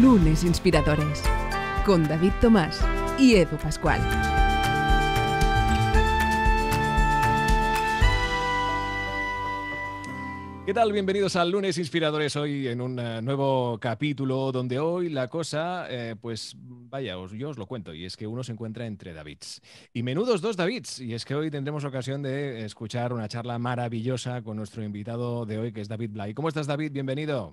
Lunes Inspiradores con David Tomás y Edu Pascual. ¿Qué tal? Bienvenidos al lunes inspiradores hoy en un eh, nuevo capítulo donde hoy la cosa, eh, pues vaya, yo os lo cuento, y es que uno se encuentra entre Davids. Y menudos dos Davids, y es que hoy tendremos ocasión de escuchar una charla maravillosa con nuestro invitado de hoy, que es David Blay. ¿Cómo estás David? Bienvenido.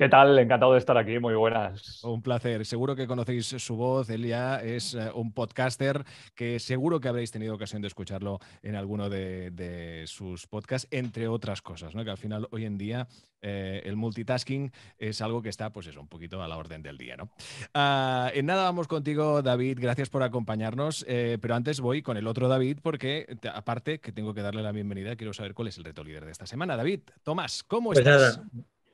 ¿Qué tal? Encantado de estar aquí. Muy buenas. Un placer. Seguro que conocéis su voz. Él ya es eh, un podcaster que seguro que habréis tenido ocasión de escucharlo en alguno de, sus podcasts, entre otras cosas, ¿no? Que al final hoy en día eh, el multitasking es algo que está, pues eso, un poquito a la orden del día, ¿no? Ah, en nada vamos contigo, David. Gracias por acompañarnos. Eh, pero antes voy con el otro David porque, aparte que tengo que darle la bienvenida, quiero saber cuál es el reto líder de esta semana. David, Tomás, ¿cómo pues estás?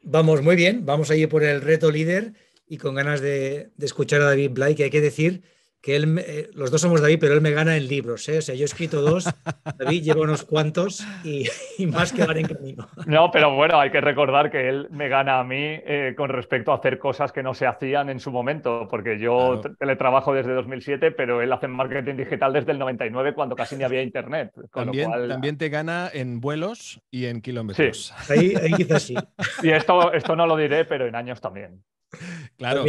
Vamos muy bien, vamos a ir por el reto líder y con ganas de, escuchar a David Blake que hay que decir que él, eh, los dos somos David, pero él me gana en libros, ¿eh? O sea, yo he escrito dos, David lleva unos cuantos y, más que van en camino. No, pero bueno, hay que recordar que él me gana a mí eh, con respecto a hacer cosas que no se hacían en su momento, porque yo le teletrabajo desde 2007, pero él hace marketing digital desde el 99, cuando casi ni había internet. también, te gana en vuelos y en kilómetros. Sí. Ahí, quizás sí. Y esto, esto no lo diré, pero en años también. Claro,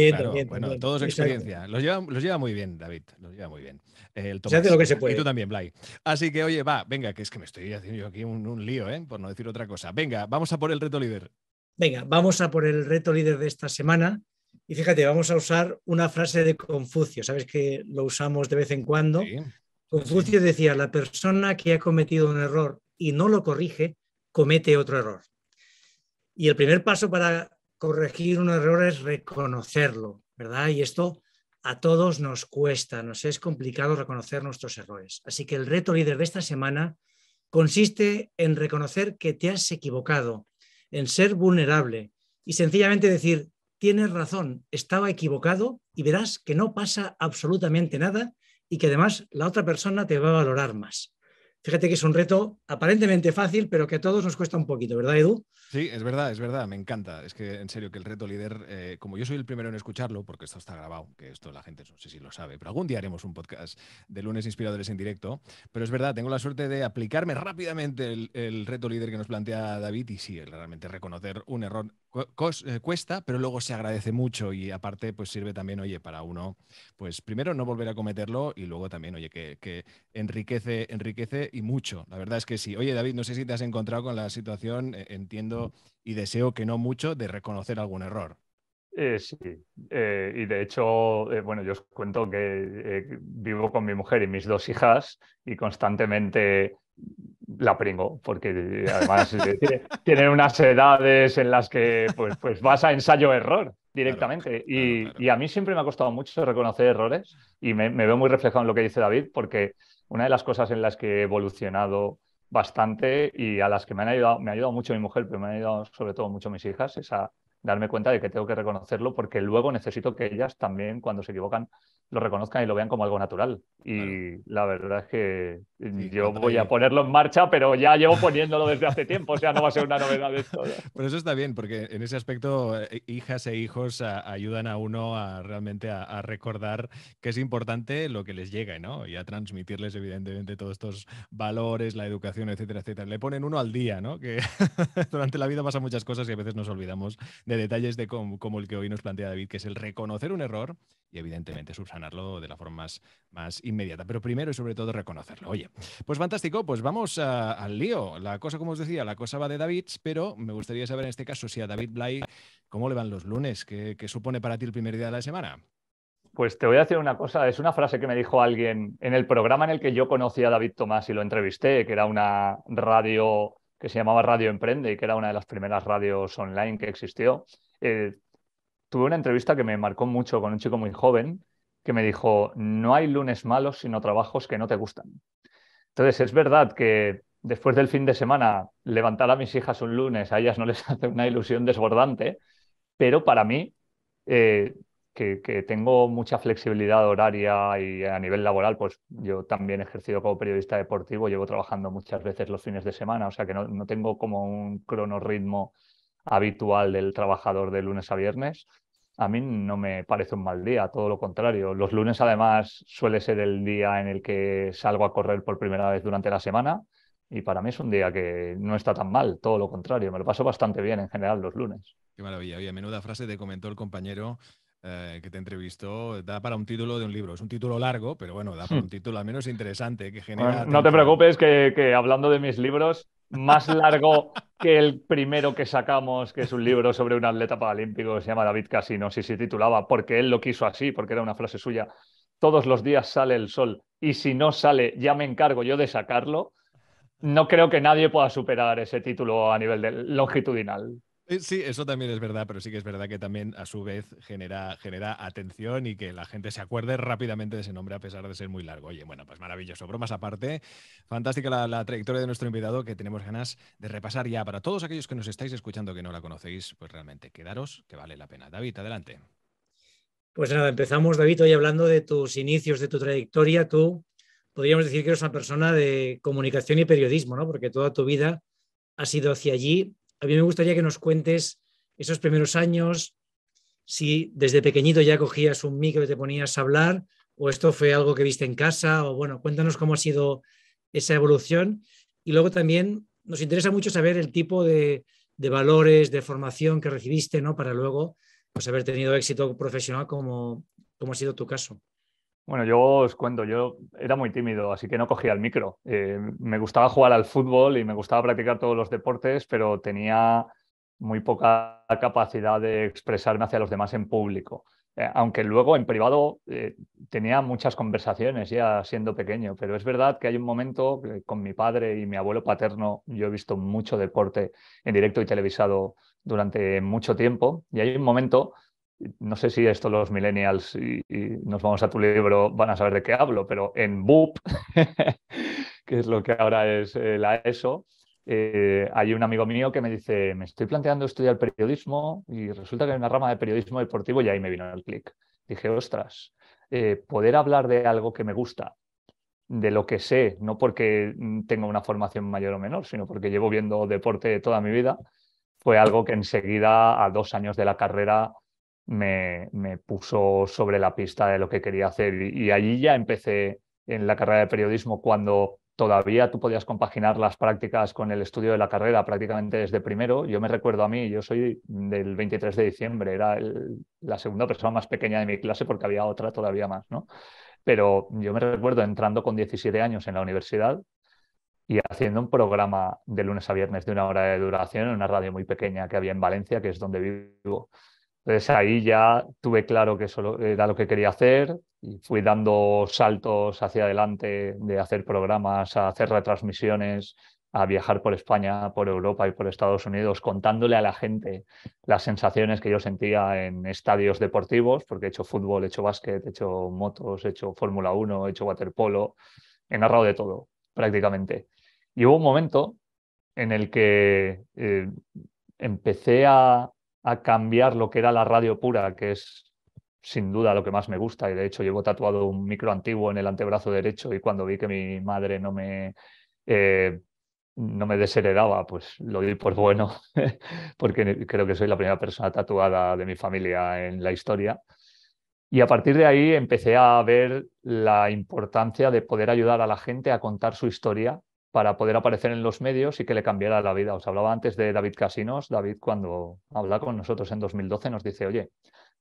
bueno, todos experiencia. Los lleva, muy bien, David. Los lleva muy bien. Eh, se hace lo que puede. Y tú también, Blay. Así que, oye, va, venga, que es que me estoy haciendo yo aquí un, lío, ¿eh? por no decir otra cosa. Venga, vamos a por el reto líder. Venga, vamos a por el reto líder de esta semana. Y fíjate, vamos a usar una frase de Confucio. Sabes que lo usamos de vez en cuando. Confucio decía, la persona que ha cometido un error y no lo corrige, comete otro error. Y el primer paso para corregir un error es reconocerlo, ¿verdad? Y esto a todos nos cuesta, nos es complicado reconocer nuestros errores. Así que el reto líder de esta semana consiste en reconocer que te has equivocado, en ser vulnerable y sencillamente decir, tienes razón, estaba equivocado y verás que no pasa absolutamente nada y que además la otra persona te va a valorar más. Fíjate que es un reto aparentemente fácil, pero que a todos nos cuesta un poquito, ¿verdad, Edu? Sí, es verdad, es verdad, me encanta. Es que en serio que el reto líder, eh, como yo soy el primero en escucharlo, porque esto está grabado, que esto la gente no sé si lo sabe, pero algún día haremos un podcast de lunes inspiradores en directo. Pero es verdad, tengo la suerte de aplicarme rápidamente el, reto líder que nos plantea David y sí, realmente reconocer un error eh, cuesta, pero luego se agradece mucho y aparte pues sirve también, oye, para uno, pues primero no volver a cometerlo y luego también, oye, que, enriquece, enriquece y mucho. La verdad es que sí. Oye, David, no sé si te has encontrado con la situación, e, entiendo y deseo que no mucho, de reconocer algún error. Eh, sí, eh, y de hecho, bueno, yo os cuento que vivo con mi mujer y mis dos hijas y constantemente la pringo, porque eh, además eh, tienen unas edades en las que pues, pues vas a ensayo-error directamente. y, a mí siempre me ha costado mucho reconocer errores y me, veo muy reflejado en lo que dice David, porque una de las cosas en las que he evolucionado bastante y a las que me han ayudado, me ha ayudado mucho mi mujer, pero me han ayudado sobre todo mucho mis hijas, es a, darme cuenta de que tengo que reconocerlo porque luego necesito que ellas también, cuando se equivocan, lo reconozcan y lo vean como algo natural. Y la verdad es que mm, yo voy a ponerlo en marcha, pero ya llevo poniéndolo desde hace tiempo, o sea, no va a ser una novedad esto. Pero eso está bien, porque en ese aspecto eh, hijas e hijos ayudan a uno a realmente a, recordar que es importante lo que les llegue, ¿no? Y a transmitirles evidentemente todos estos valores, la educación, etcétera, etcétera. Le ponen uno al día, ¿no? Que durante la vida pasan muchas cosas y a veces nos olvidamos de detalles de como el que hoy nos plantea David, que es el reconocer un error y evidentemente subsanarlo de la forma más, inmediata. Pero primero y sobre todo reconocerlo. Oye, pues fantástico, pues vamos ah, al lío. La cosa, como os decía, la cosa va de David, pero me gustaría saber en este caso si a David Blay, ¿cómo le van los lunes? qué supone para ti el primer día de la semana? Pues te voy a decir una cosa, es una frase que me dijo alguien en el programa en el que yo conocí a David Tomás y lo entrevisté, que era una radio que se llamaba Radio Emprende y que era una de las primeras radios online que existió, eh, tuve una entrevista que me marcó mucho con un chico muy joven que me dijo, no hay lunes malos sino trabajos que no te gustan. Entonces, es verdad que después del fin de semana levantar a mis hijas un lunes, a ellas no les hace una ilusión desbordante, pero para mí eh, que, tengo mucha flexibilidad horaria y a nivel laboral, pues yo también he ejercido como periodista deportivo, llevo trabajando muchas veces los fines de semana, o sea que no, no tengo como un cronorritmo habitual del trabajador de lunes a viernes. A mí no me parece un mal día, todo lo contrario. Los lunes además suele ser el día en el que salgo a correr por primera vez durante la semana y para mí es un día que no está tan mal, todo lo contrario, me lo paso bastante bien en general los lunes. Qué maravilla, oye, menuda frase te comentó el compañero eh, que te entrevistó, da para un título de un libro. Es un título largo, pero bueno, da para hmm. un título al menos interesante que genera. no te preocupes que, hablando de mis libros, más largo que el primero que sacamos, que es un libro sobre un atleta paralímpico se llama David Casino, si se titulaba, porque él lo quiso así, porque era una frase suya, todos los días sale el sol y si no sale ya me encargo yo de sacarlo, no creo que nadie pueda superar ese título a nivel de, longitudinal. Eh, sí, eso también es verdad, pero sí que es verdad que también a su vez genera, genera atención y que la gente se acuerde rápidamente de ese nombre a pesar de ser muy largo. Oye, bueno, pues maravilloso. Bromas aparte, fantástica la, trayectoria de nuestro invitado que tenemos ganas de repasar ya. Para todos aquellos que nos estáis escuchando que no la conocéis, pues realmente quedaros que vale la pena. David, adelante. Pues nada, empezamos, David, hoy hablando de tus inicios, de tu trayectoria. Tú podríamos decir que eres una persona de comunicación y periodismo, ¿no? Porque toda tu vida ha sido hacia allí a mí me gustaría que nos cuentes esos primeros años, si desde pequeñito ya cogías un micro y te ponías a hablar, o esto fue algo que viste en casa, o bueno, cuéntanos cómo ha sido esa evolución. Y luego también nos interesa mucho saber el tipo de, valores, de formación que recibiste, ¿no? Para luego pues, haber tenido éxito profesional como, como ha sido tu caso. Bueno, yo os cuento, yo era muy tímido, así que no cogía el micro. Eh, me gustaba jugar al fútbol y me gustaba practicar todos los deportes, pero tenía muy poca capacidad de expresarme hacia los demás en público. Eh, aunque luego en privado eh, tenía muchas conversaciones ya siendo pequeño, pero es verdad que hay un momento con mi padre y mi abuelo paterno yo he visto mucho deporte en directo y televisado durante mucho tiempo y hay un momento no sé si esto los millennials y, nos vamos a tu libro van a saber de qué hablo, pero en Boop que es lo que ahora es eh, la ESO, eh, hay un amigo mío que me dice, me estoy planteando estudiar periodismo y resulta que hay una rama de periodismo deportivo y ahí me vino el clic. Dije, ostras, eh, poder hablar de algo que me gusta, de lo que sé, no porque tengo una formación mayor o menor, sino porque llevo viendo deporte toda mi vida, fue algo que enseguida, a dos años de la carrera, me, puso sobre la pista de lo que quería hacer. Y, allí ya empecé en la carrera de periodismo cuando todavía tú podías compaginar las prácticas con el estudio de la carrera prácticamente desde primero. Yo me recuerdo a mí, yo soy del 23 de diciembre, era la segunda persona más pequeña de mi clase porque había otra todavía más, ¿no? Pero yo me recuerdo entrando con 17 años en la universidad y haciendo un programa de lunes a viernes de una hora de duración en una radio muy pequeña que había en Valencia, que es donde vivo. Entonces ahí ya tuve claro que eso era lo que quería hacer y fui dando saltos hacia adelante de hacer programas, a hacer retransmisiones, a viajar por España, por Europa y por Estados Unidos, contándole a la gente las sensaciones que yo sentía en estadios deportivos, porque he hecho fútbol, he hecho básquet, he hecho motos, he hecho Fórmula 1, he hecho waterpolo, he narrado de todo prácticamente. Y hubo un momento en el que eh, empecé a, a cambiar lo que era la radio pura, que es sin duda lo que más me gusta. Y de hecho llevo tatuado un micro antiguo en el antebrazo derecho y cuando vi que mi madre no me, eh, no me desheredaba, pues lo di por bueno, porque creo que soy la primera persona tatuada de mi familia en la historia. Y a partir de ahí empecé a ver la importancia de poder ayudar a la gente a contar su historia para poder aparecer en los medios y que le cambiara la vida. Os hablaba antes de David Casinos. David cuando habla con nosotros en 2012 nos dice, oye,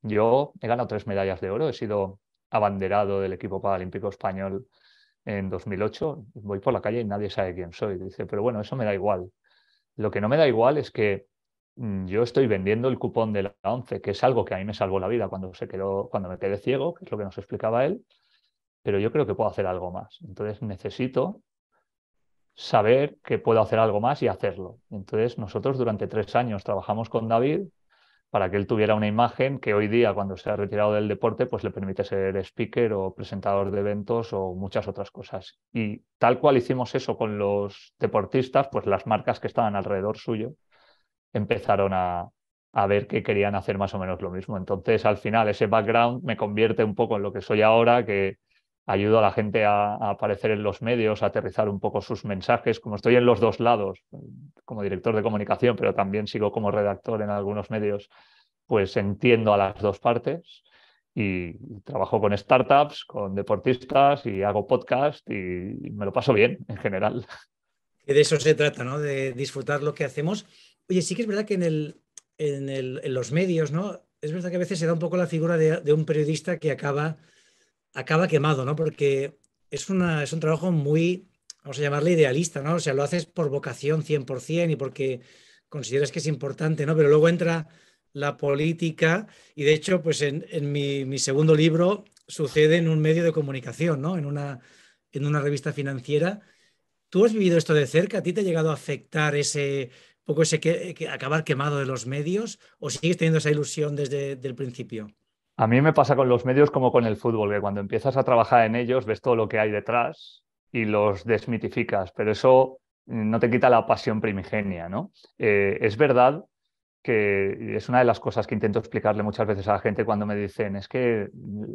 yo he ganado tres medallas de oro, he sido abanderado del equipo paralímpico español en 2008, voy por la calle y nadie sabe quién soy. Dice, pero bueno, eso me da igual. Lo que no me da igual es que mm, yo estoy vendiendo el cupón de la 11, que es algo que a mí me salvó la vida cuando, se quedó, cuando me quedé ciego, que es lo que nos explicaba él, pero yo creo que puedo hacer algo más. Entonces necesito saber que puedo hacer algo más y hacerlo. Entonces, nosotros durante tres años trabajamos con David para que él tuviera una imagen que hoy día, cuando se ha retirado del deporte, pues le permite ser speaker o presentador de eventos o muchas otras cosas. Y tal cual hicimos eso con los deportistas, pues las marcas que estaban alrededor suyo empezaron a, ver que querían hacer más o menos lo mismo. Entonces, al final, ese background me convierte un poco en lo que soy ahora, que ayudo a la gente a, aparecer en los medios, a aterrizar un poco sus mensajes, como estoy en los dos lados, como director de comunicación, pero también sigo como redactor en algunos medios, pues entiendo a las dos partes y trabajo con startups, con deportistas y hago podcast y me lo paso bien en general. De eso se trata, ¿no? De disfrutar lo que hacemos. Oye, sí que es verdad que en, el, en, el, en los medios, ¿no? Es verdad que a veces se da un poco la figura de, de un periodista que acaba acaba quemado, ¿no? Porque es, es un trabajo muy, vamos a llamarle idealista, ¿no? O sea, lo haces por vocación 100% y porque consideras que es importante, ¿no? Pero luego entra la política y de hecho, pues en, mi, segundo libro sucede en un medio de comunicación, ¿no? En una, en una revista financiera. ¿Tú has vivido esto de cerca? ¿A ti te ha llegado a afectar ese poco ese que, acabar quemado de los medios o sigues teniendo esa ilusión desde el principio? A mí me pasa con los medios como con el fútbol, que cuando empiezas a trabajar en ellos ves todo lo que hay detrás y los desmitificas, pero eso mm, no te quita la pasión primigenia, ¿no? Eh, es verdad que es una de las cosas que intento explicarle muchas veces a la gente cuando me dicen es que mm,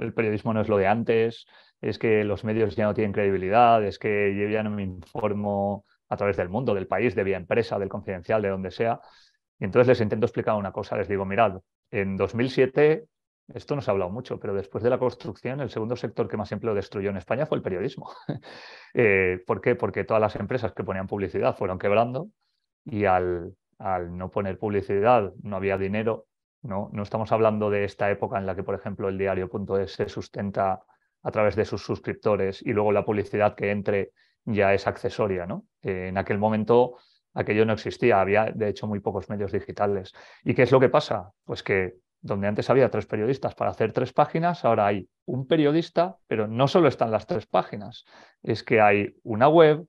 el periodismo no es lo de antes, es que los medios ya no tienen credibilidad, es que yo ya no me informo a través del mundo, del país, de vía empresa, del confidencial, de donde sea. Y entonces les intento explicar una cosa, les digo, mirad, en 2007, esto no se ha hablado mucho, pero después de la construcción, el segundo sector que más empleo destruyó en España fue el periodismo. Eh, ¿Por qué? Porque todas las empresas que ponían publicidad fueron quebrando y al, al no poner publicidad no había dinero. ¿no? no estamos hablando de esta época en la que, por ejemplo, el diario.es se sustenta a través de sus suscriptores y luego la publicidad que entre ya es accesoria. ¿no? Eh, en aquel momento aquello no existía, había de hecho muy pocos medios digitales. ¿Y qué es lo que pasa? Pues que donde antes había tres periodistas para hacer tres páginas, ahora hay un periodista, pero no solo están las tres páginas, es que hay una web,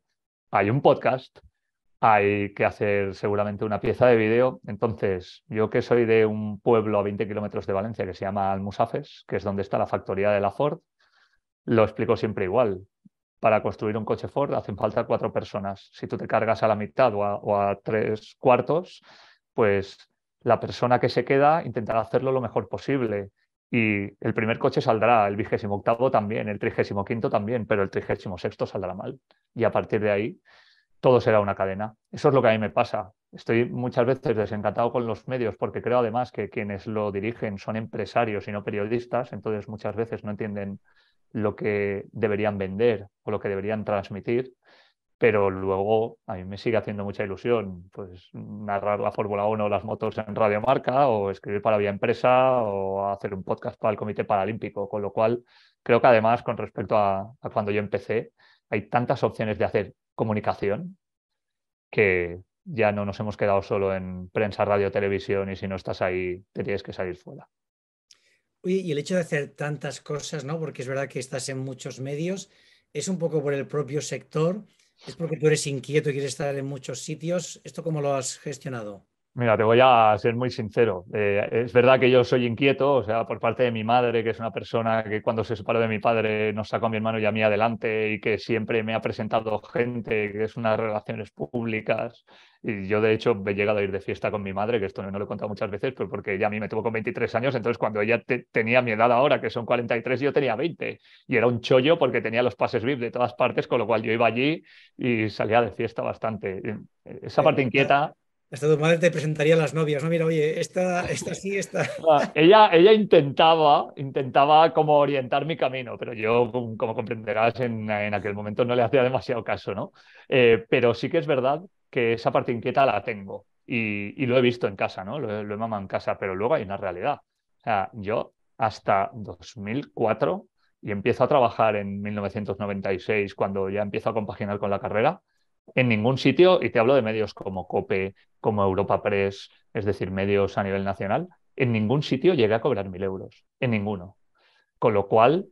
hay un podcast, hay que hacer seguramente una pieza de vídeo. Entonces, yo que soy de un pueblo a 20 kilómetros de Valencia que se llama Almusafes, que es donde está la factoría de la Ford, lo explico siempre igual para construir un coche Ford hacen falta cuatro personas. Si tú te cargas a la mitad o a, tres cuartos, pues la persona que se queda intentará hacerlo lo mejor posible. Y el primer coche saldrá, el vigésimo octavo también, el trigésimo quinto también, pero el trigésimo sexto saldrá mal. Y a partir de ahí, todo será una cadena. Eso es lo que a mí me pasa. Estoy muchas veces desencantado con los medios porque creo además que quienes lo dirigen son empresarios y no periodistas, entonces muchas veces no entienden lo que deberían vender o lo que deberían transmitir, pero luego a mí me sigue haciendo mucha ilusión pues narrar la Fórmula 1 o las motos en Radio Marca o escribir para Vía Empresa o hacer un podcast para el Comité Paralímpico, con lo cual creo que además con respecto a, cuando yo empecé hay tantas opciones de hacer comunicación que ya no nos hemos quedado solo en prensa, radio, televisión y si no estás ahí te que salir fuera y el hecho de hacer tantas cosas, ¿no? Porque es verdad que estás en muchos medios, es un poco por el propio sector, es porque tú eres inquieto y quieres estar en muchos sitios. ¿Esto cómo lo has gestionado? Mira, te voy a ser muy sincero. Eh, es verdad que yo soy inquieto, o sea, por parte de mi madre, que es una persona que cuando se separó de mi padre nos sacó a mi hermano y a mí adelante y que siempre me ha presentado gente, que es unas relaciones públicas. Y yo, de hecho, he llegado a ir de fiesta con mi madre, que esto no, lo he contado muchas veces, pero porque ella a mí me tuvo con 23 años, entonces cuando ella tenía mi edad ahora, que son 43, yo tenía 20. Y era un chollo porque tenía los pases VIP de todas partes, con lo cual yo iba allí y salía de fiesta bastante. Esa eh, parte inquieta hasta tu madre te presentaría a las novias, ¿no? Mira, oye, esta, esta sí, esta. Ah, ella, ella intentaba, intentaba como orientar mi camino, pero yo, como comprenderás, en, en aquel momento no le hacía demasiado caso, ¿no? Eh, pero sí que es verdad que esa parte inquieta la tengo y, lo he visto en casa, ¿no? Lo, lo he mamado en casa, pero luego hay una realidad. O sea, yo hasta 2004 y empiezo a trabajar en 1996, cuando ya empiezo a compaginar con la carrera, en ningún sitio, y te hablo de medios como COPE, como Europa Press, es decir, medios a nivel nacional, en ningún sitio llegué a cobrar mil euros, en ninguno. Con lo cual,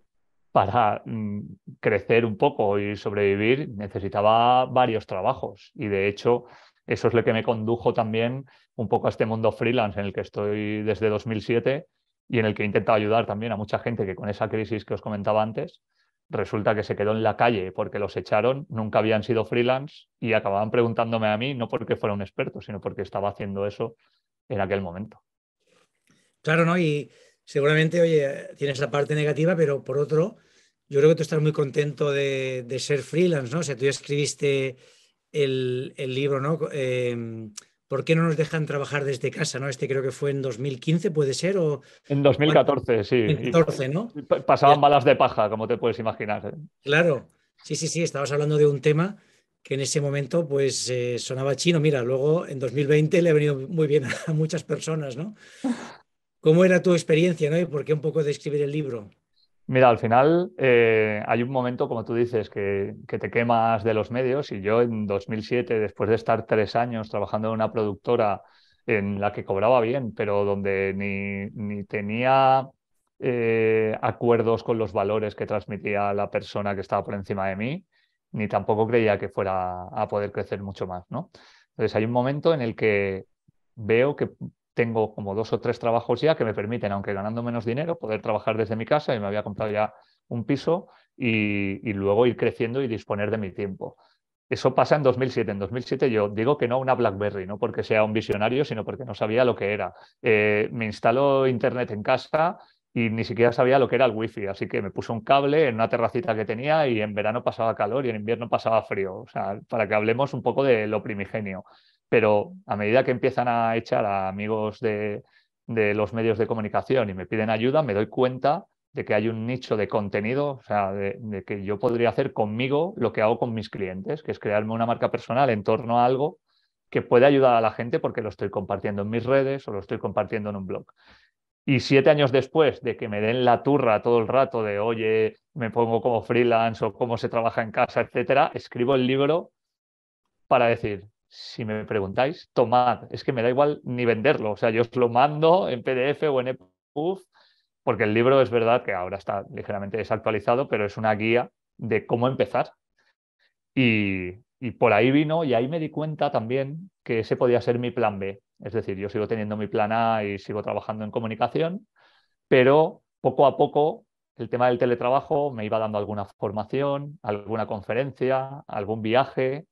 para mm, crecer un poco y sobrevivir, necesitaba varios trabajos. Y de hecho, eso es lo que me condujo también un poco a este mundo freelance en el que estoy desde 2007 y en el que he intentado ayudar también a mucha gente que con esa crisis que os comentaba antes, resulta que se quedó en la calle porque los echaron, nunca habían sido freelance y acababan preguntándome a mí, no porque fuera un experto, sino porque estaba haciendo eso en aquel momento. Claro, ¿no? Y seguramente, oye, tienes la parte negativa, pero por otro, yo creo que tú estás muy contento de, ser freelance, ¿no? O sea, tú ya escribiste el, libro, ¿no? Em, ¿por qué no nos dejan trabajar desde casa? ¿no? Este creo que fue en 2015, puede ser, o... En 2014, sí. ¿no? Pasaban balas de paja, como te puedes imaginar. ¿eh? Claro, sí, sí, sí, estabas hablando de un tema que en ese momento pues eh, sonaba chino. Mira, luego en 2020 le ha venido muy bien a muchas personas, ¿no? ¿Cómo era tu experiencia, ¿no? Y por qué un poco de escribir el libro? Mira, al final eh, hay un momento, como tú dices, que, te quemas de los medios y yo en 2007, después de estar tres años trabajando en una productora en la que cobraba bien, pero donde ni, tenía eh, acuerdos con los valores que transmitía la persona que estaba por encima de mí, ni tampoco creía que fuera a poder crecer mucho más, ¿no? Entonces hay un momento en el que veo que tengo como dos o tres trabajos ya que me permiten, aunque ganando menos dinero, poder trabajar desde mi casa y me había comprado ya un piso y, luego ir creciendo y disponer de mi tiempo. Eso pasa en 2007. En 2007 yo digo que no una BlackBerry, no porque sea un visionario, sino porque no sabía lo que era. Eh, me instaló Internet en casa y ni siquiera sabía lo que era el wifi, así que me puse un cable en una terracita que tenía y en verano pasaba calor y en invierno pasaba frío, o sea, para que hablemos un poco de lo primigenio pero a medida que empiezan a echar a amigos de, los medios de comunicación y me piden ayuda, me doy cuenta de que hay un nicho de contenido, o sea, de, que yo podría hacer conmigo lo que hago con mis clientes, que es crearme una marca personal en torno a algo que puede ayudar a la gente porque lo estoy compartiendo en mis redes o lo estoy compartiendo en un blog. Y siete años después de que me den la turra todo el rato de, oye, me pongo como freelance o cómo se trabaja en casa, etcétera, escribo el libro para decir, si me preguntáis, tomad. Es que me da igual ni venderlo. O sea, yo os lo mando en PDF o en EPUF, porque el libro es verdad que ahora está ligeramente desactualizado, pero es una guía de cómo empezar. Y, y por ahí vino y ahí me di cuenta también que ese podía ser mi plan B. Es decir, yo sigo teniendo mi plan A y sigo trabajando en comunicación, pero poco a poco el tema del teletrabajo me iba dando alguna formación, alguna conferencia, algún viaje,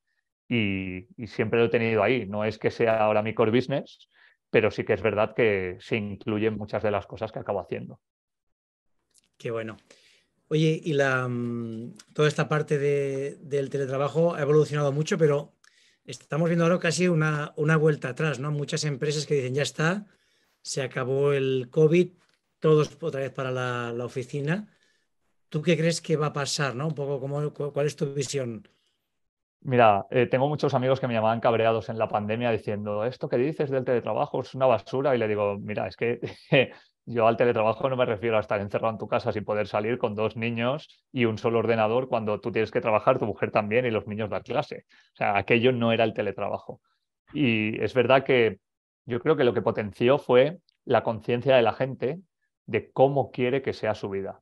y, siempre lo he tenido ahí. No es que sea ahora mi core business, pero sí que es verdad que se incluyen muchas de las cosas que acabo haciendo. Qué bueno. Oye, y la, mm, toda esta parte de, del teletrabajo ha evolucionado mucho, pero estamos viendo ahora casi una, vuelta atrás, ¿no? Muchas empresas que dicen, ya está, se acabó el COVID, todos otra vez para la, oficina. ¿Tú qué crees que va a pasar? ¿no? Un poco, como, ¿Cuál es tu visión? Mira, eh, tengo muchos amigos que me llamaban cabreados en la pandemia diciendo, esto que dices del teletrabajo es una basura. Y le digo, mira, es que yo al teletrabajo no me refiero a estar encerrado en tu casa sin poder salir con dos niños y un solo ordenador cuando tú tienes que trabajar, tu mujer también y los niños dar clase. O sea, aquello no era el teletrabajo. Y es verdad que yo creo que lo que potenció fue la conciencia de la gente de cómo quiere que sea su vida.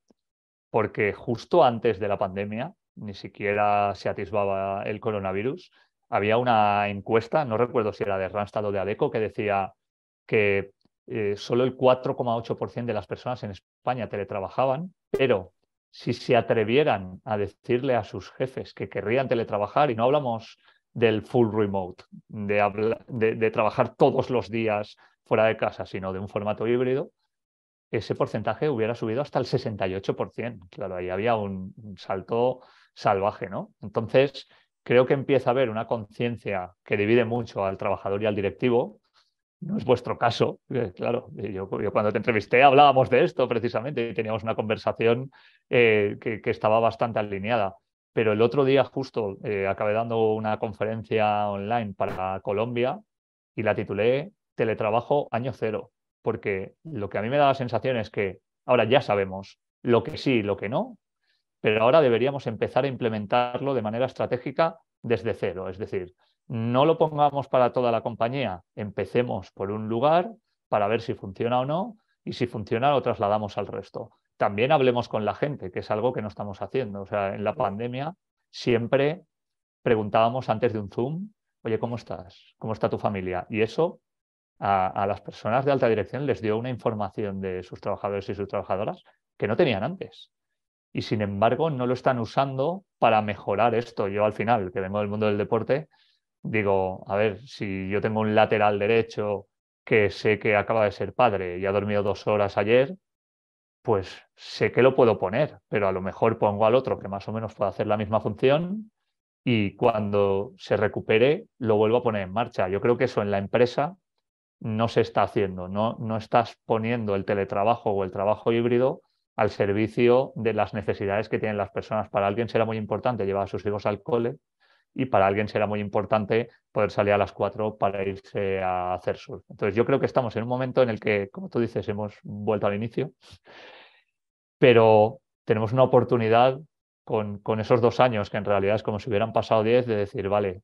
Porque justo antes de la pandemia, ni siquiera se atisbaba el coronavirus. Había una encuesta, no recuerdo si era de Randstad o de ADECO, que decía que eh, solo el 4,8% de las personas en España teletrabajaban, pero si se atrevieran a decirle a sus jefes que querrían teletrabajar, y no hablamos del full remote, de, de, de trabajar todos los días fuera de casa, sino de un formato híbrido, ese porcentaje hubiera subido hasta el 68%. Claro, ahí había un salto salvaje, ¿no? Entonces, creo que empieza a haber una conciencia que divide mucho al trabajador y al directivo. No es vuestro caso, eh, claro. Eh, yo, cuando te entrevisté hablábamos de esto precisamente y teníamos una conversación eh, que, estaba bastante alineada. Pero el otro día justo acabé dando una conferencia online para Colombia y la titulé Teletrabajo Año Cero, porque lo que a mí me da la sensación es que ahora ya sabemos lo que sí y lo que no, pero ahora deberíamos empezar a implementarlo de manera estratégica desde cero. Es decir, no lo pongamos para toda la compañía, empecemos por un lugar para ver si funciona o no y si funciona lo trasladamos al resto. También hablemos con la gente, que es algo que no estamos haciendo. O sea, en la pandemia siempre preguntábamos antes de un Zoom, oye, ¿cómo estás? ¿Cómo está tu familia? Y eso a, a las personas de alta dirección les dio una información de sus trabajadores y sus trabajadoras que no tenían antes y sin embargo no lo están usando para mejorar esto. Yo al final, que vengo del mundo del deporte, digo, a ver, si yo tengo un lateral derecho que sé que acaba de ser padre y ha dormido dos horas ayer, pues sé que lo puedo poner, pero a lo mejor pongo al otro que más o menos pueda hacer la misma función y cuando se recupere lo vuelvo a poner en marcha. Yo creo que eso en la empresa no se está haciendo, no, no estás poniendo el teletrabajo o el trabajo híbrido al servicio de las necesidades que tienen las personas. Para alguien será muy importante llevar a sus hijos al cole y para alguien será muy importante poder salir a las cuatro para irse a hacer surf. Entonces yo creo que estamos en un momento en el que, como tú dices, hemos vuelto al inicio, pero tenemos una oportunidad con, esos dos años, que en realidad es como si hubieran pasado diez de decir, vale,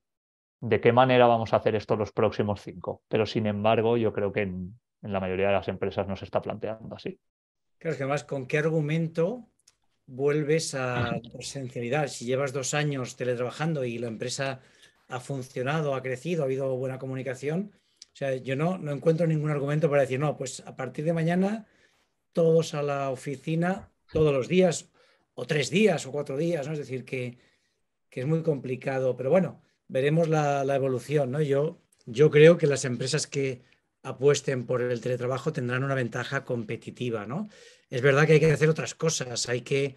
¿de qué manera vamos a hacer esto los próximos cinco? Pero sin embargo, yo creo que en la mayoría de las empresas no se está planteando así. Claro, es que además, ¿con qué argumento vuelves a presencialidad? Si llevas dos años teletrabajando y la empresa ha funcionado, ha crecido, ha habido buena comunicación, o sea, yo no, no encuentro ningún argumento para decir, no, pues a partir de mañana todos a la oficina, todos los días, o tres días, o cuatro días, ¿no? Es decir, que, es muy complicado, pero bueno, veremos la, la evolución, ¿no? Yo, yo creo que las empresas que apuesten por el teletrabajo tendrán una ventaja competitiva, ¿no? Es verdad que hay que hacer otras cosas, hay que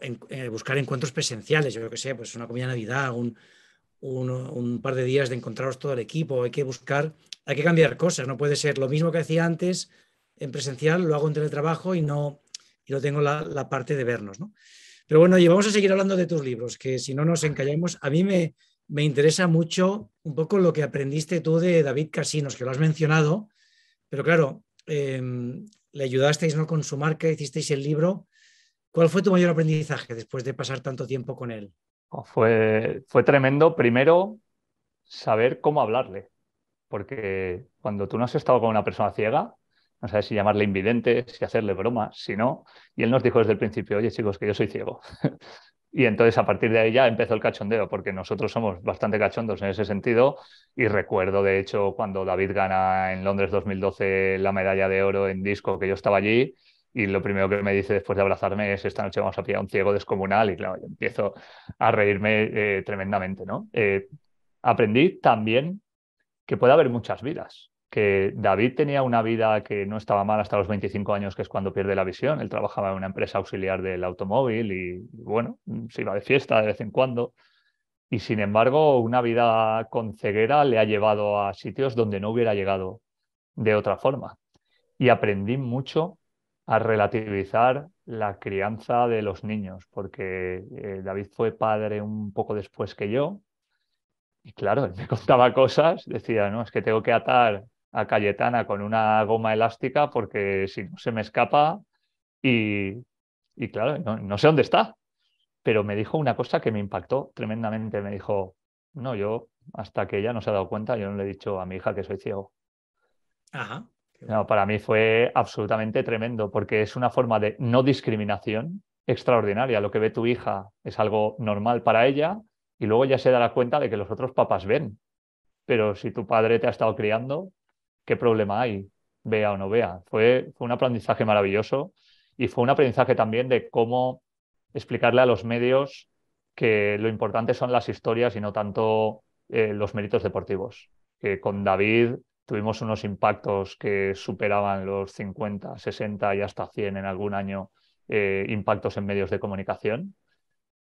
eh, eh, buscar encuentros presenciales, yo que sé, pues una comida de Navidad, un, par de días de encontraros todo el equipo, hay que buscar, hay que cambiar cosas, no puede ser lo mismo que hacía antes en presencial, lo hago en teletrabajo y no, y tengo la, parte de vernos, ¿no? Pero bueno, y vamos a seguir hablando de tus libros, que si no nos encallamos, a mí me, me interesa mucho un poco lo que aprendiste tú de David Casinos, que lo has mencionado, pero claro, em, le ayudasteis ¿no? con su marca, hicisteis el libro. ¿Cuál fue tu mayor aprendizaje después de pasar tanto tiempo con él? Oh, fue, fue tremendo, primero, saber cómo hablarle, porque cuando tú no has estado con una persona ciega, no sabes si llamarle invidente, si hacerle bromas, si no. Y él nos dijo desde el principio, oye chicos, que yo soy ciego. Y entonces a partir de ahí ya empezó el cachondeo, porque nosotros somos bastante cachondos en ese sentido. Y recuerdo, de hecho, cuando David gana en Londres 2012 la medalla de oro en disco, que yo estaba allí, y lo primero que me dice después de abrazarme es, esta noche vamos a pillar un ciego descomunal. Y claro, yo empiezo a reírme eh, tremendamente, ¿no? Eh, aprendí también que puede haber muchas vidas que David tenía una vida que no estaba mal hasta los 25 años, que es cuando pierde la visión. Él trabajaba en una empresa auxiliar del automóvil y, bueno, se iba de fiesta de vez en cuando. Y sin embargo, una vida con ceguera le ha llevado a sitios donde no hubiera llegado de otra forma. Y aprendí mucho a relativizar la crianza de los niños, porque eh, David fue padre un poco después que yo, y claro, él me contaba cosas, decía, no, es que tengo que atar a Cayetana con una goma elástica porque si no se me escapa y, claro, no, sé dónde está. Pero me dijo una cosa que me impactó tremendamente. Me dijo, no, yo hasta que ella no se ha dado cuenta, yo no le he dicho a mi hija que soy ciego. Ajá. No, para mí fue absolutamente tremendo porque es una forma de no discriminación extraordinaria. Lo que ve tu hija es algo normal para ella y luego ya se dará cuenta de que los otros papás ven. Pero si tu padre te ha estado criando, qué problema hay, vea o no vea. Fue, fue un aprendizaje maravilloso y fue un aprendizaje también de cómo explicarle a los medios que lo importante son las historias y no tanto eh, los méritos deportivos. Que con David tuvimos unos impactos que superaban los 50, 60 y hasta 100 en algún año eh, impactos en medios de comunicación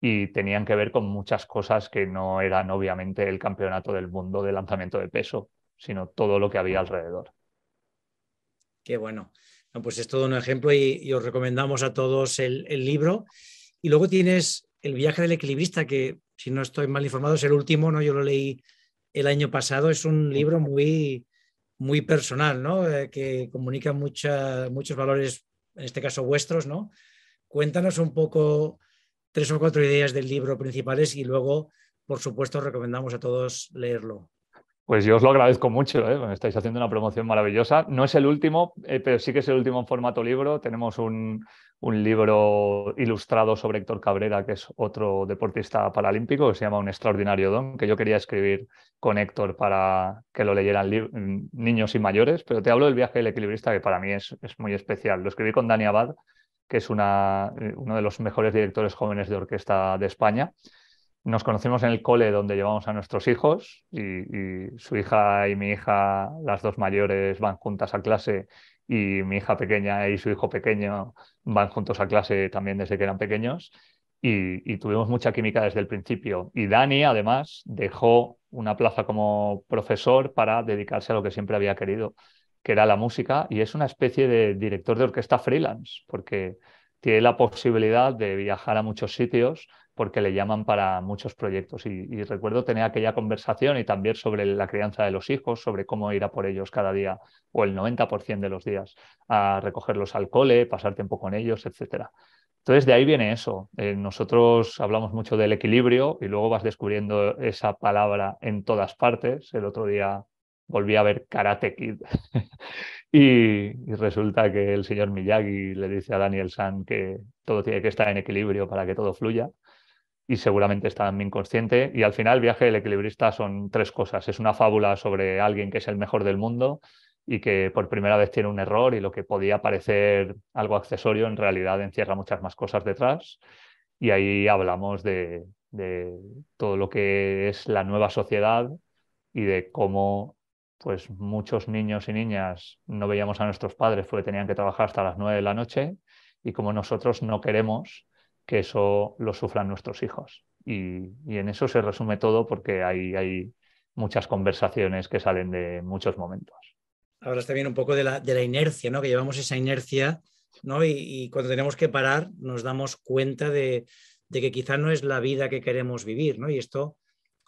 y tenían que ver con muchas cosas que no eran obviamente el campeonato del mundo de lanzamiento de peso sino todo lo que había alrededor. Qué bueno. pues es todo un ejemplo y, os recomendamos a todos el, libro. Y luego tienes El viaje del equilibrista, que si no estoy mal informado es el último, ¿no? Yo lo leí el año pasado. Es un libro muy, muy personal, ¿no? Eh, que comunica muchos valores, en este caso vuestros, ¿no? Cuéntanos un poco tres o cuatro ideas del libro principales y luego, por supuesto, recomendamos a todos leerlo. Pues yo os lo agradezco mucho, ¿eh? estáis haciendo una promoción maravillosa. No es el último, eh, pero sí que es el último en formato libro. Tenemos un, libro ilustrado sobre Héctor Cabrera, que es otro deportista paralímpico, que se llama Un extraordinario don, que yo quería escribir con Héctor para que lo leyeran niños y mayores, pero te hablo del viaje del equilibrista, que para mí es, muy especial. Lo escribí con Dani Abad, que es eh, uno de los mejores directores jóvenes de orquesta de España nos conocimos en el cole donde llevamos a nuestros hijos y, su hija y mi hija, las dos mayores, van juntas a clase y mi hija pequeña y su hijo pequeño van juntos a clase también desde que eran pequeños y, y tuvimos mucha química desde el principio. Y Dani además dejó una plaza como profesor para dedicarse a lo que siempre había querido, que era la música y es una especie de director de orquesta freelance porque tiene la posibilidad de viajar a muchos sitios porque le llaman para muchos proyectos. Y, recuerdo tener aquella conversación y también sobre la crianza de los hijos, sobre cómo ir a por ellos cada día o el 90% de los días, a recogerlos al cole, pasar tiempo con ellos, etc. Entonces, de ahí viene eso. Eh, nosotros hablamos mucho del equilibrio y luego vas descubriendo esa palabra en todas partes. El otro día volví a ver Karate Kid y, resulta que el señor Miyagi le dice a Daniel San que todo tiene que estar en equilibrio para que todo fluya y seguramente está mi consciente. Y al final, el viaje del equilibrista son tres cosas. Es una fábula sobre alguien que es el mejor del mundo y que por primera vez tiene un error y lo que podía parecer algo accesorio en realidad encierra muchas más cosas detrás. Y ahí hablamos de, todo lo que es la nueva sociedad y de cómo pues muchos niños y niñas no veíamos a nuestros padres porque tenían que trabajar hasta las nueve de la noche y como nosotros no queremos que eso lo sufran nuestros hijos. Y, en eso se resume todo porque hay, hay, muchas conversaciones que salen de muchos momentos. Hablas también un poco de la, inercia, ¿no? que llevamos esa inercia ¿no? y, cuando tenemos que parar nos damos cuenta de, que quizá no es la vida que queremos vivir, ¿no? Y esto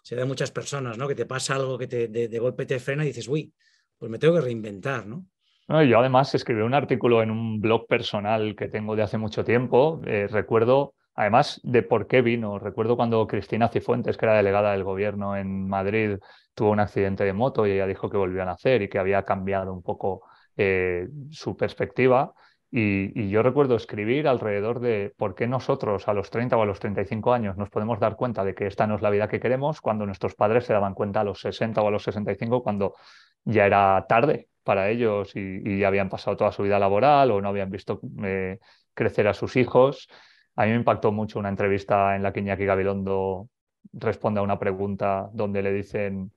se da a muchas personas, ¿no? Que te pasa algo que te, de, de, golpe te frena y dices, uy, pues me tengo que reinventar, ¿no? yo además escribí un artículo en un blog personal que tengo de hace mucho tiempo. Eh, recuerdo, además de por qué vino, recuerdo cuando Cristina Cifuentes, que era delegada del gobierno en Madrid, tuvo un accidente de moto y ella dijo que volvió a nacer y que había cambiado un poco eh, su perspectiva. Y, y, yo recuerdo escribir alrededor de por qué nosotros a los 30 o a los 35 años nos podemos dar cuenta de que esta no es la vida que queremos cuando nuestros padres se daban cuenta a los 60 o a los 65 cuando ya era tarde para ellos y, y, habían pasado toda su vida laboral o no habían visto eh, crecer a sus hijos. A mí me impactó mucho una entrevista en la que Iñaki Gabilondo responde a una pregunta donde le dicen,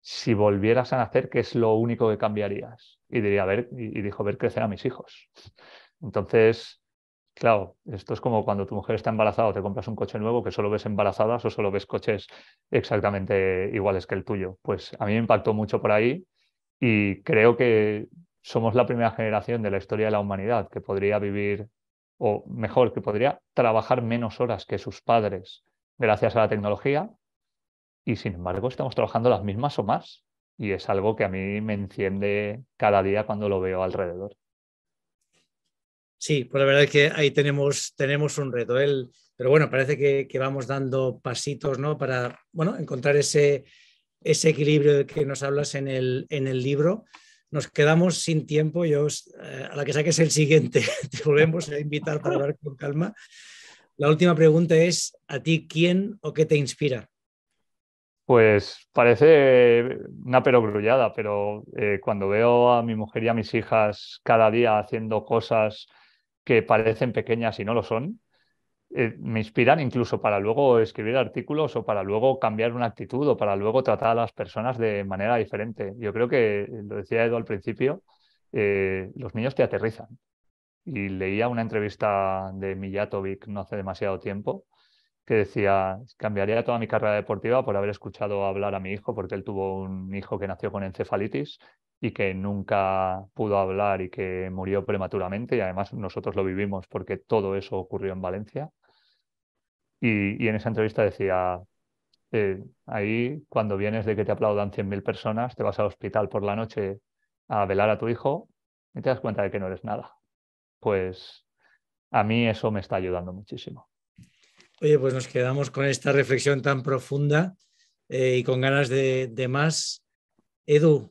si volvieras a nacer, ¿qué es lo único que cambiarías? Y, diría, ver, y, y dijo, ver crecer a mis hijos. Entonces, Claro, esto es como cuando tu mujer está embarazada o te compras un coche nuevo que solo ves embarazadas o solo ves coches exactamente iguales que el tuyo. Pues a mí me impactó mucho por ahí y creo que somos la primera generación de la historia de la humanidad que podría vivir, o mejor, que podría trabajar menos horas que sus padres gracias a la tecnología, y sin embargo estamos trabajando las mismas o más, y es algo que a mí me enciende cada día cuando lo veo alrededor. Sí, pues la verdad es que ahí tenemos, tenemos un reto. El, pero bueno, parece que, que, vamos dando pasitos ¿no? para bueno, encontrar ese, ese equilibrio del que nos hablas en el, en el libro. Nos quedamos sin tiempo, yo eh, a la que saques el siguiente te volvemos a invitar para hablar con calma. La última pregunta es, ¿a ti quién o qué te inspira? Pues parece una perogrullada, pero eh, cuando veo a mi mujer y a mis hijas cada día haciendo cosas que parecen pequeñas y no lo son, eh, me inspiran incluso para luego escribir artículos o para luego cambiar una actitud o para luego tratar a las personas de manera diferente. Yo creo que, eh, lo decía Edu al principio, eh, los niños te aterrizan. Y leía una entrevista de Mijatovic no hace demasiado tiempo que decía, cambiaría toda mi carrera deportiva por haber escuchado hablar a mi hijo, porque él tuvo un hijo que nació con encefalitis y que nunca pudo hablar y que murió prematuramente y además nosotros lo vivimos porque todo eso ocurrió en Valencia. Y, en esa entrevista decía, eh, ahí cuando vienes de que te aplaudan 100.000 personas, te vas al hospital por la noche a velar a tu hijo y te das cuenta de que no eres nada. Pues a mí eso me está ayudando muchísimo. Oye, pues nos quedamos con esta reflexión tan profunda eh, y con ganas de más. Edu,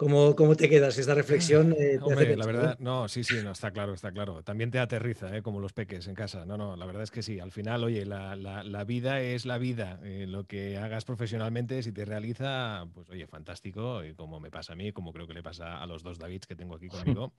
¿Cómo, te quedas? Esta reflexión. Eh, la verdad, no, sí, sí, no, está claro, está claro. También te aterriza, eh, como los peques en casa. No, no, la verdad es que sí. Al final, oye, la, vida es la vida. Eh, lo que hagas profesionalmente, si te realiza, pues oye, fantástico, y como me pasa a mí, como creo que le pasa a los dos Davids que tengo aquí conmigo.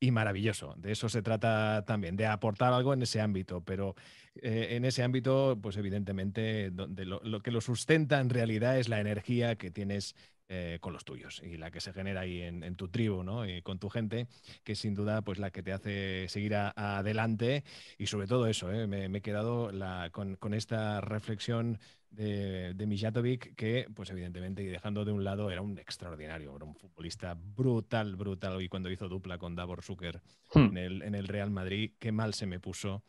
y maravilloso. De eso se trata también, de aportar algo en ese ámbito. Pero en ese ámbito, pues evidentemente, donde lo que lo sustenta en realidad es la energía que tienes eh, con los tuyos y la que se genera ahí en, tu tribu, Y con tu gente, que sin duda pues la que te hace seguir adelante y sobre todo eso, ¿eh? me, he quedado la, con, esta reflexión de, de Mijatovic, que, pues evidentemente, y dejando de un lado, era un extraordinario, era un futbolista brutal, brutal. Y cuando hizo dupla con Davor Zucker hmm. en, el, Real Madrid, qué mal se me puso.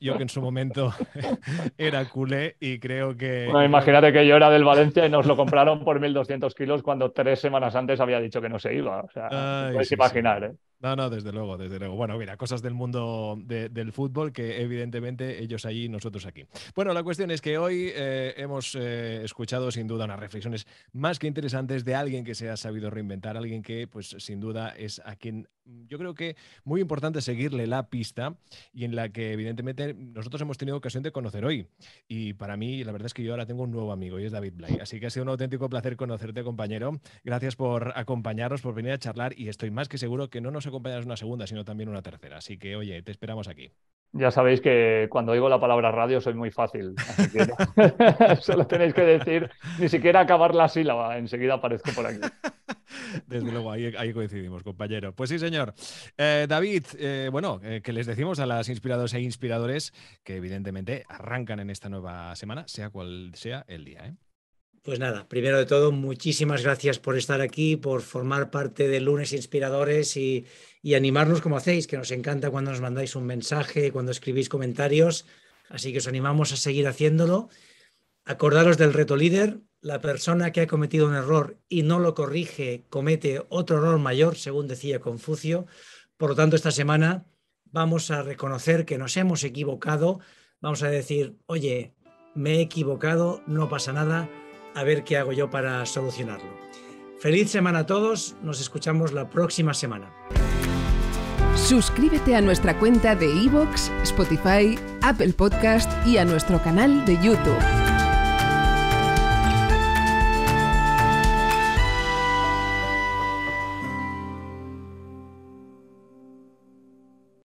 Yo que en su, momento era culé y creo que. Bueno, imagínate que yo era del Valencia y nos lo compraron por 1.200 kilos cuando tres semanas antes había dicho que no se iba. O sea, puedes imaginar, ¿eh? No, no, desde luego, desde luego. Bueno, mira, cosas del mundo del fútbol que evidentemente ellos allí, nosotros aquí. Bueno, la cuestión es que hoy eh, hemos eh, escuchado sin duda unas reflexiones más que interesantes de alguien que se ha sabido reinventar, alguien que pues sin duda es a quien mm, yo creo que muy importante seguirle la pista y en la que evidentemente nosotros hemos tenido ocasión de conocer hoy. Y para mí, la verdad es que yo ahora tengo un nuevo amigo y es David Blay. Así que ha sido un auténtico placer conocerte, compañero. Gracias por acompañarnos, por venir a charlar y estoy más que seguro que no nos compañeros una segunda, sino también una tercera. Así que, oye, te esperamos aquí. Ya sabéis que cuando oigo la palabra radio soy muy fácil. solo tenéis que decir, ni siquiera acabar la sílaba, enseguida aparezco por aquí. Desde luego, ahí, coincidimos, compañero. Pues sí, señor. Eh, David, eh, bueno, eh, que les decimos a las e inspiradoras e inspiradores que evidentemente arrancan en esta nueva semana, sea cual sea el día. eh? Pues nada, primero de todo, muchísimas gracias por estar aquí, por formar parte de Lunes Inspiradores y, animarnos como hacéis, que nos encanta cuando nos mandáis un mensaje, cuando escribís comentarios. Así que os animamos a seguir haciéndolo. Acordaros del reto líder. La persona que ha cometido un error y no lo corrige comete otro error mayor, según decía Confucio. Por lo tanto, esta semana vamos a reconocer que nos hemos equivocado. Vamos a decir, oye, me he equivocado, no pasa nada a ver qué hago yo para solucionarlo. Feliz semana a todos, nos escuchamos la próxima semana. Suscríbete a nuestra cuenta de ibox Spotify, Apple Podcast y a nuestro canal de YouTube.